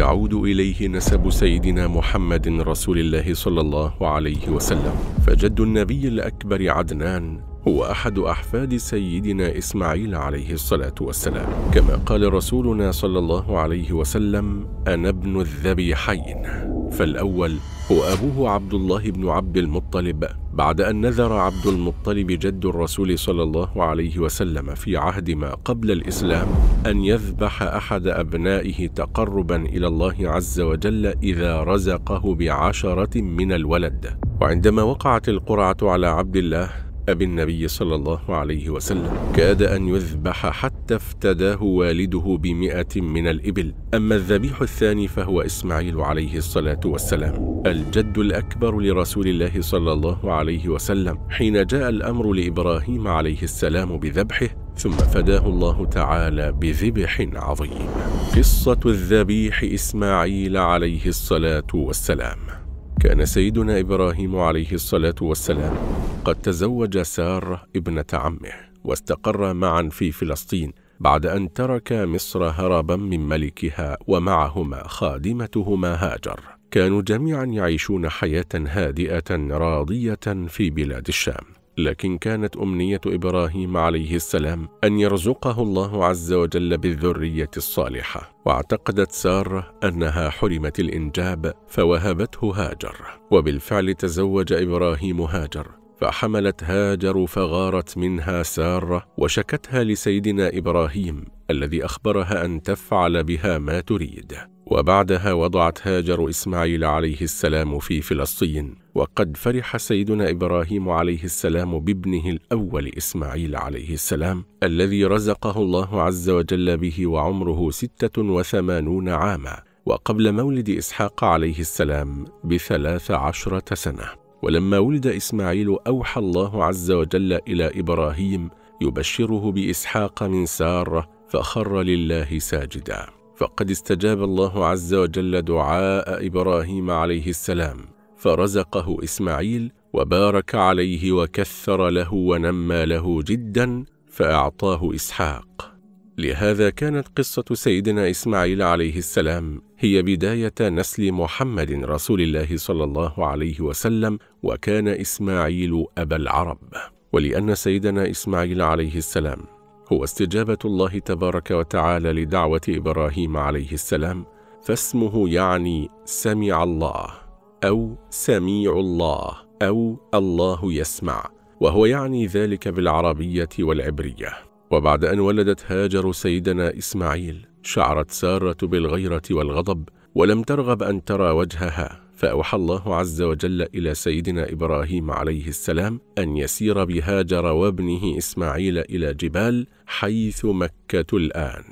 يعود إليه نسب سيدنا محمد رسول الله صلى الله عليه وسلم فجد النبي الأكبر عدنان هو أحد أحفاد سيدنا إسماعيل عليه الصلاة والسلام كما قال رسولنا صلى الله عليه وسلم أنا ابن الذبيحين فالأول هو أبوه عبد الله بن عبد المطلب بعد أن نذر عبد المطلب جد الرسول صلى الله عليه وسلم في عهد ما قبل الإسلام أن يذبح أحد أبنائه تقربا إلى الله عز وجل إذا رزقه بعشرة من الولد وعندما وقعت القرعة على عبد الله بالنبي صلى الله عليه وسلم كاد أن يذبح حتى افتداه والده بمئة من الإبل أما الذبيح الثاني فهو إسماعيل عليه الصلاة والسلام الجد الأكبر لرسول الله صلى الله عليه وسلم حين جاء الأمر لإبراهيم عليه السلام بذبحه ثم فداه الله تعالى بذبح عظيم قصة الذبيح إسماعيل عليه الصلاة والسلام كان سيدنا إبراهيم عليه الصلاة والسلام قد تزوج سارة ابنة عمه واستقر معا في فلسطين بعد أن ترك مصر هربا من ملكها ومعهما خادمتهما هاجر كانوا جميعا يعيشون حياة هادئة راضية في بلاد الشام لكن كانت أمنية إبراهيم عليه السلام أن يرزقه الله عز وجل بالذرية الصالحة واعتقدت سارة أنها حرمت الإنجاب فوهبته هاجر وبالفعل تزوج إبراهيم هاجر فحملت هاجر فغارت منها ساره وشكتها لسيدنا ابراهيم الذي اخبرها ان تفعل بها ما تريد وبعدها وضعت هاجر اسماعيل عليه السلام في فلسطين وقد فرح سيدنا ابراهيم عليه السلام بابنه الاول اسماعيل عليه السلام الذي رزقه الله عز وجل به وعمره سته وثمانون عاما وقبل مولد اسحاق عليه السلام بثلاث عشره سنه ولما ولد إسماعيل أوحى الله عز وجل إلى إبراهيم يبشره بإسحاق من سارة فخر لله ساجدا فقد استجاب الله عز وجل دعاء إبراهيم عليه السلام فرزقه إسماعيل وبارك عليه وكثر له ونمى له جدا فأعطاه إسحاق لهذا كانت قصة سيدنا إسماعيل عليه السلام هي بداية نسل محمد رسول الله صلى الله عليه وسلم وكان إسماعيل أبا العرب ولأن سيدنا إسماعيل عليه السلام هو استجابة الله تبارك وتعالى لدعوة إبراهيم عليه السلام فاسمه يعني سمع الله أو سميع الله أو الله يسمع وهو يعني ذلك بالعربية والعبرية وبعد أن ولدت هاجر سيدنا إسماعيل شعرت سارة بالغيرة والغضب ولم ترغب أن ترى وجهها فأوحى الله عز وجل إلى سيدنا إبراهيم عليه السلام أن يسير بهاجر وابنه إسماعيل إلى جبال حيث مكة الآن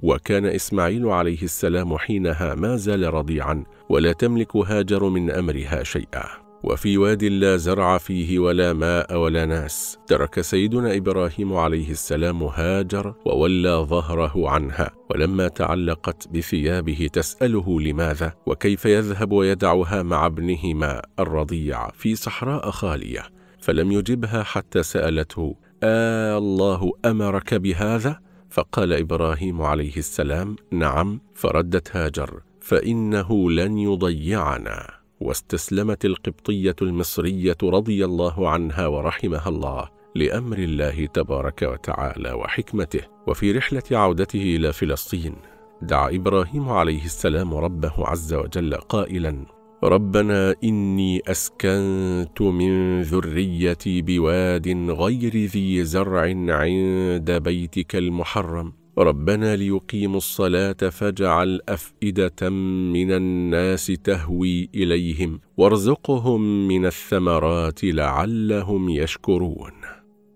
وكان إسماعيل عليه السلام حينها ما زال رضيعا ولا تملك هاجر من أمرها شيئا وفي واد لا زرع فيه ولا ماء ولا ناس ترك سيدنا إبراهيم عليه السلام هاجر وولى ظهره عنها ولما تعلقت بثيابه تسأله لماذا وكيف يذهب ويدعها مع ابنهما الرضيع في صحراء خالية فلم يجبها حتى سألته آه الله أمرك بهذا؟ فقال إبراهيم عليه السلام نعم فردت هاجر فإنه لن يضيعنا واستسلمت القبطية المصرية رضي الله عنها ورحمها الله لأمر الله تبارك وتعالى وحكمته وفي رحلة عودته إلى فلسطين دعا إبراهيم عليه السلام ربه عز وجل قائلا ربنا إني أسكنت من ذريتي بواد غير ذي زرع عند بيتك المحرم ربنا ليقيموا الصلاة فاجعل أفئدة من الناس تهوي إليهم وارزقهم من الثمرات لعلهم يشكرون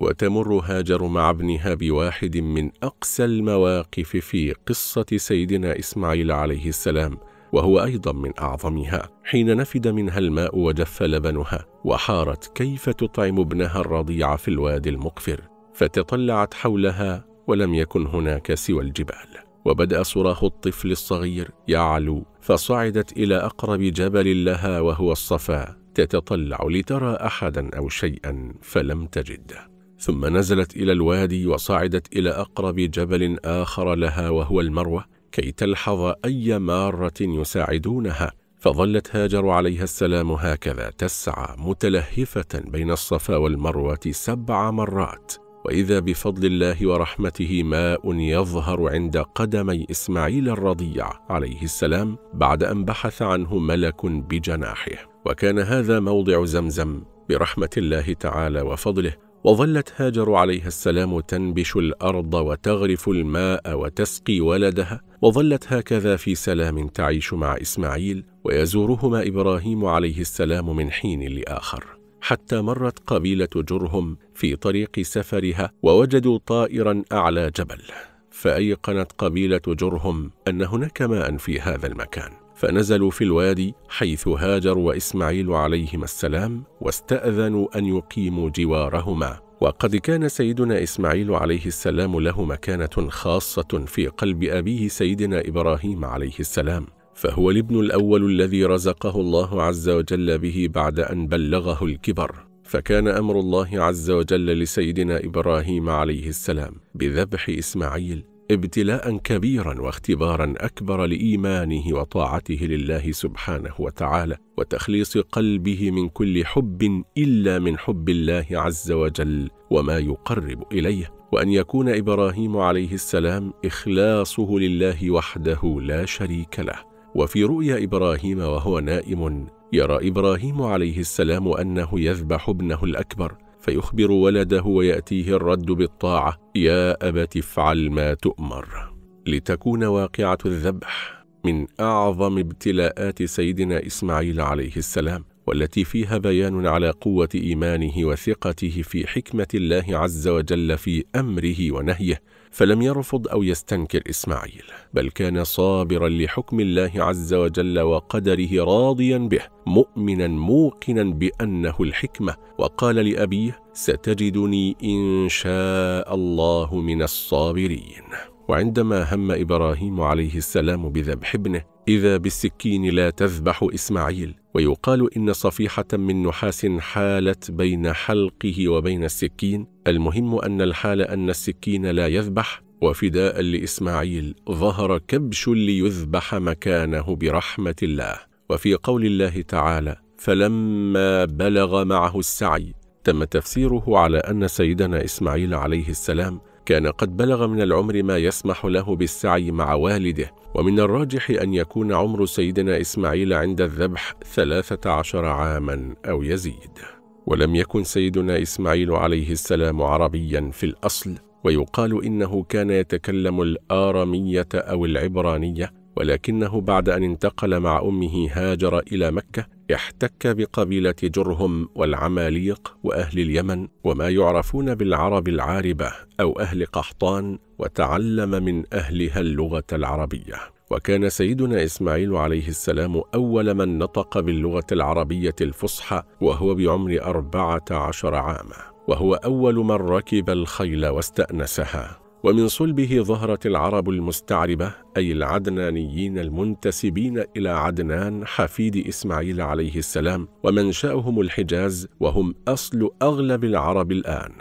وتمر هاجر مع ابنها بواحد من أقسى المواقف في قصة سيدنا إسماعيل عليه السلام وهو أيضا من أعظمها حين نفد منها الماء وجف لبنها وحارت كيف تطعم ابنها الرضيع في الوادي المقفر فتطلعت حولها ولم يكن هناك سوى الجبال وبدأ صراخ الطفل الصغير يعلو فصعدت إلى أقرب جبل لها وهو الصفا تتطلع لترى أحدا أو شيئا فلم تجده ثم نزلت إلى الوادي وصعدت إلى أقرب جبل آخر لها وهو المروة كي تلحظ أي مارة يساعدونها فظلت هاجر عليها السلام هكذا تسعى متلهفة بين الصفا والمروة سبع مرات وإذا بفضل الله ورحمته ماء يظهر عند قدمي إسماعيل الرضيع عليه السلام بعد أن بحث عنه ملك بجناحه وكان هذا موضع زمزم برحمة الله تعالى وفضله وظلت هاجر عليها السلام تنبش الأرض وتغرف الماء وتسقي ولدها وظلت هكذا في سلام تعيش مع إسماعيل ويزورهما إبراهيم عليه السلام من حين لآخر حتى مرت قبيلة جرهم في طريق سفرها ووجدوا طائرا أعلى جبل فأيقنت قبيلة جرهم أن هناك ماء في هذا المكان فنزلوا في الوادي حيث هاجر وإسماعيل عليهما السلام واستأذنوا أن يقيموا جوارهما وقد كان سيدنا إسماعيل عليه السلام له مكانة خاصة في قلب أبيه سيدنا إبراهيم عليه السلام فهو الابن الأول الذي رزقه الله عز وجل به بعد أن بلغه الكبر فكان أمر الله عز وجل لسيدنا إبراهيم عليه السلام بذبح إسماعيل ابتلاء كبيرا واختبارا أكبر لإيمانه وطاعته لله سبحانه وتعالى وتخليص قلبه من كل حب إلا من حب الله عز وجل وما يقرب إليه وأن يكون إبراهيم عليه السلام إخلاصه لله وحده لا شريك له وفي رؤيا إبراهيم وهو نائم يرى إبراهيم عليه السلام أنه يذبح ابنه الأكبر فيخبر ولده ويأتيه الرد بالطاعة يا أبت افعل ما تؤمر لتكون واقعة الذبح من أعظم ابتلاءات سيدنا إسماعيل عليه السلام والتي فيها بيان على قوة إيمانه وثقته في حكمة الله عز وجل في أمره ونهيه فلم يرفض أو يستنكر إسماعيل بل كان صابرا لحكم الله عز وجل وقدره راضيا به مؤمنا موقنا بأنه الحكمة وقال لأبيه ستجدني إن شاء الله من الصابرين وعندما هم إبراهيم عليه السلام بذبح ابنه إذا بالسكين لا تذبح إسماعيل ويقال إن صفيحة من نحاس حالت بين حلقه وبين السكين المهم أن الحال أن السكين لا يذبح وفداء لإسماعيل ظهر كبش ليذبح مكانه برحمة الله وفي قول الله تعالى فلما بلغ معه السعي تم تفسيره على أن سيدنا إسماعيل عليه السلام كان قد بلغ من العمر ما يسمح له بالسعي مع والده ومن الراجح أن يكون عمر سيدنا إسماعيل عند الذبح ثلاثة عشر عاما أو يزيد ولم يكن سيدنا إسماعيل عليه السلام عربيا في الأصل ويقال إنه كان يتكلم الآرمية أو العبرانية ولكنه بعد أن انتقل مع أمه هاجر إلى مكة احتك بقبيلة جرهم والعماليق وأهل اليمن وما يعرفون بالعرب العاربة أو أهل قحطان وتعلم من أهلها اللغة العربية وكان سيدنا إسماعيل عليه السلام أول من نطق باللغة العربية الفصحى وهو بعمر أربعة عشر عاما وهو أول من ركب الخيل واستأنسها ومن صلبه ظهرت العرب المستعربة أي العدنانيين المنتسبين إلى عدنان حفيد إسماعيل عليه السلام ومنشأهم الحجاز وهم أصل أغلب العرب الآن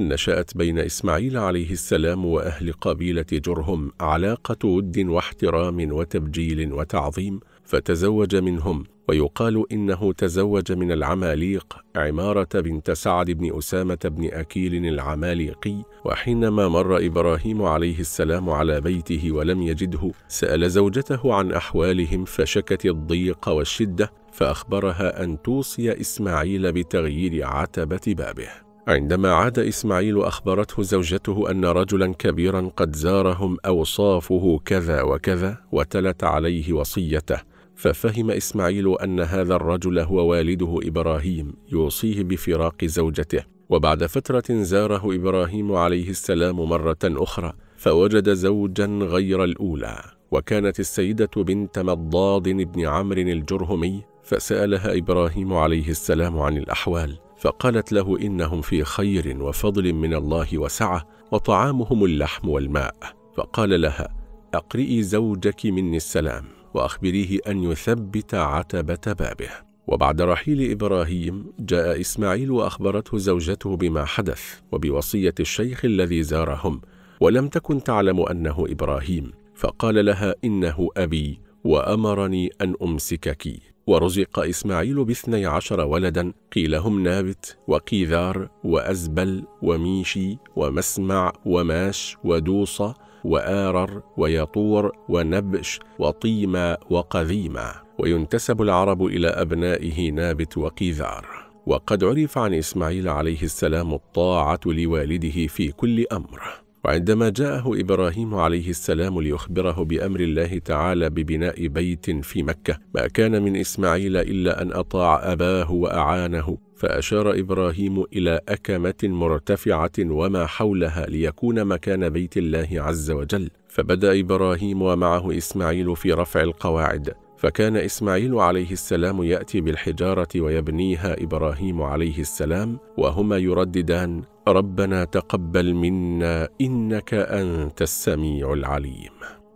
نشأت بين إسماعيل عليه السلام وأهل قبيلة جرهم علاقة ود واحترام وتبجيل وتعظيم فتزوج منهم ويقال إنه تزوج من العماليق عمارة بنت سعد بن أسامة بن أكيل العماليقي وحينما مر إبراهيم عليه السلام على بيته ولم يجده سأل زوجته عن أحوالهم فشكت الضيق والشدة فأخبرها أن توصي إسماعيل بتغيير عتبة بابه عندما عاد إسماعيل أخبرته زوجته أن رجلا كبيرا قد زارهم أوصافه كذا وكذا وتلت عليه وصيته ففهم إسماعيل أن هذا الرجل هو والده إبراهيم يوصيه بفراق زوجته وبعد فترة زاره إبراهيم عليه السلام مرة أخرى فوجد زوجا غير الأولى وكانت السيدة بنت مضاد بن عمرو الجرهمي فسألها إبراهيم عليه السلام عن الأحوال فقالت له إنهم في خير وفضل من الله وسعة وطعامهم اللحم والماء فقال لها أقرئي زوجك مني السلام وأخبريه أن يثبت عتبة بابه وبعد رحيل إبراهيم جاء إسماعيل وأخبرته زوجته بما حدث وبوصية الشيخ الذي زارهم ولم تكن تعلم أنه إبراهيم فقال لها إنه أبي وأمرني أن أمسكك ورزق إسماعيل باثني عشر ولدا قيل هم نابت وقيذار وأزبل وميشي ومسمع وماش ودوصة وآرر ويطور ونبش وطيمة وقذيمة وينتسب العرب إلى أبنائه نابت وقيذار وقد عرف عن إسماعيل عليه السلام الطاعة لوالده في كل أمر وعندما جاءه إبراهيم عليه السلام ليخبره بأمر الله تعالى ببناء بيت في مكة ما كان من إسماعيل إلا أن أطاع أباه وأعانه فأشار إبراهيم إلى أكمة مرتفعة وما حولها ليكون مكان بيت الله عز وجل فبدأ إبراهيم ومعه إسماعيل في رفع القواعد فكان إسماعيل عليه السلام يأتي بالحجارة ويبنيها إبراهيم عليه السلام وهما يرددان ربنا تقبل منا إنك أنت السميع العليم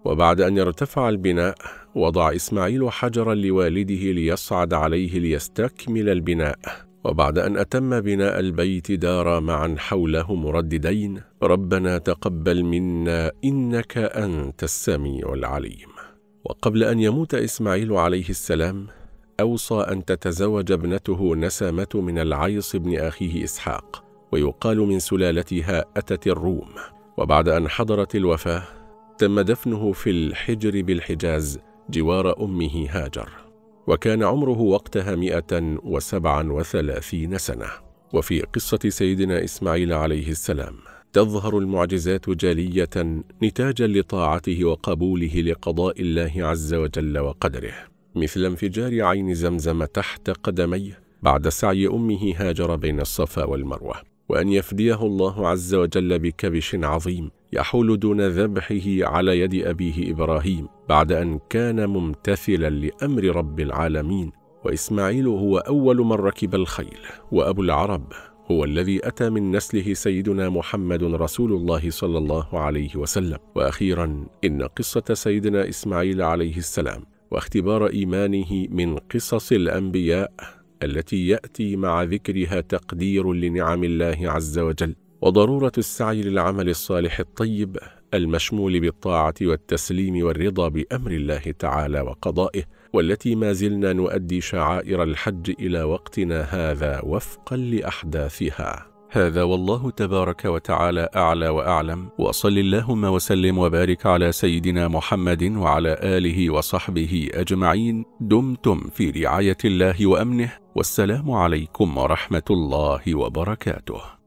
وبعد أن يرتفع البناء وضع إسماعيل حجرا لوالده ليصعد عليه ليستكمل البناء وبعد أن أتم بناء البيت دار معا حوله مرددين ربنا تقبل منا إنك أنت السميع العليم وقبل أن يموت إسماعيل عليه السلام أوصى أن تتزوج ابنته نسمة من العيص بن أخيه إسحاق ويقال من سلالتها أتت الروم وبعد أن حضرت الوفاة تم دفنه في الحجر بالحجاز جوار أمه هاجر وكان عمره وقتها مئة وسبعا وثلاثين سنة وفي قصة سيدنا إسماعيل عليه السلام تظهر المعجزات جالية نتاجا لطاعته وقبوله لقضاء الله عز وجل وقدره مثل انفجار عين زمزم تحت قدميه بعد سعي أمه هاجر بين الصفا والمروة وأن يفديه الله عز وجل بكبش عظيم يحول دون ذبحه على يد أبيه إبراهيم بعد أن كان ممتثلا لأمر رب العالمين وإسماعيل هو أول من ركب الخيل وأبو العرب هو الذي أتى من نسله سيدنا محمد رسول الله صلى الله عليه وسلم وأخيرا إن قصة سيدنا إسماعيل عليه السلام واختبار إيمانه من قصص الأنبياء التي يأتي مع ذكرها تقدير لنعم الله عز وجل وضرورة السعي للعمل الصالح الطيب المشمول بالطاعة والتسليم والرضا بأمر الله تعالى وقضائه والتي ما زلنا نؤدي شعائر الحج إلى وقتنا هذا وفقا لأحداثها هذا والله تبارك وتعالى أعلى وأعلم وصل اللهم وسلم وبارك على سيدنا محمد وعلى آله وصحبه أجمعين دمتم في رعاية الله وأمنه والسلام عليكم ورحمة الله وبركاته